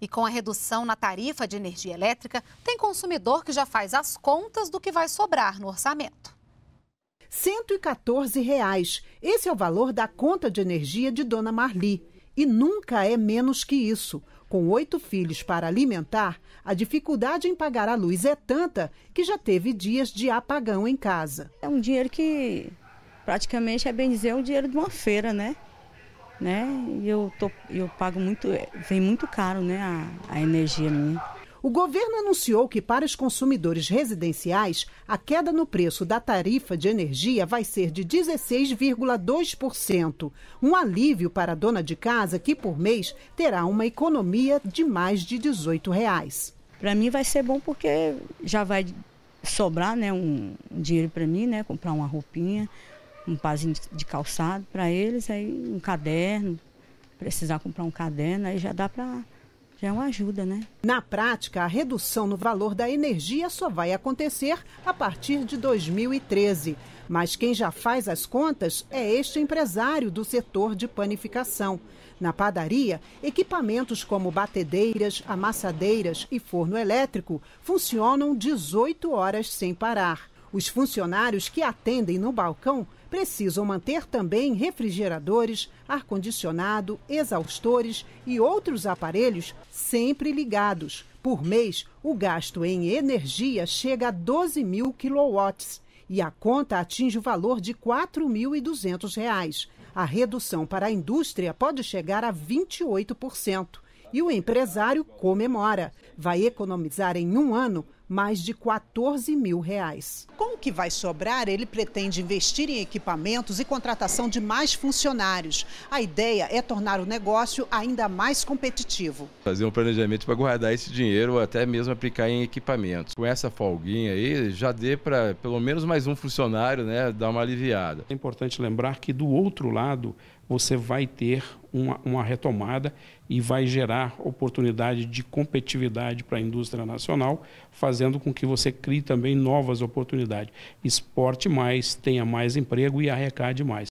E com a redução na tarifa de energia elétrica, tem consumidor que já faz as contas do que vai sobrar no orçamento. R$ 114. Reais. Esse é o valor da conta de energia de Dona Marli. E nunca é menos que isso. Com oito filhos para alimentar, a dificuldade em pagar a luz é tanta que já teve dias de apagão em casa. É um dinheiro que praticamente é bem dizer, é um dinheiro de uma feira, né? né? E eu, tô, eu pago muito, é, vem muito caro, né, a, a energia minha. O governo anunciou que para os consumidores residenciais, a queda no preço da tarifa de energia vai ser de 16,2%, um alívio para a dona de casa que por mês terá uma economia de mais de R$ 18. Reais. Para mim vai ser bom porque já vai sobrar, né, um dinheiro para mim, né, comprar uma roupinha, um pazinho de calçado para eles, aí um caderno, precisar comprar um caderno, aí já dá para já é uma ajuda, né? Na prática, a redução no valor da energia só vai acontecer a partir de 2013. Mas quem já faz as contas é este empresário do setor de panificação. Na padaria, equipamentos como batedeiras, amassadeiras e forno elétrico funcionam 18 horas sem parar. Os funcionários que atendem no balcão precisam manter também refrigeradores, ar-condicionado, exaustores e outros aparelhos sempre ligados. Por mês, o gasto em energia chega a 12 mil quilowatts e a conta atinge o valor de R$ 4.200. A redução para a indústria pode chegar a 28%. E o empresário comemora. Vai economizar em um ano mais de 14 mil reais. Com o que vai sobrar, ele pretende investir em equipamentos e contratação de mais funcionários. A ideia é tornar o negócio ainda mais competitivo. Fazer um planejamento para guardar esse dinheiro ou até mesmo aplicar em equipamentos. Com essa folguinha aí, já dê para pelo menos mais um funcionário né, dar uma aliviada. É importante lembrar que do outro lado, você vai ter uma, uma retomada e vai gerar oportunidade de competitividade para a indústria nacional, fazendo com que você crie também novas oportunidades. Exporte mais, tenha mais emprego e arrecade mais.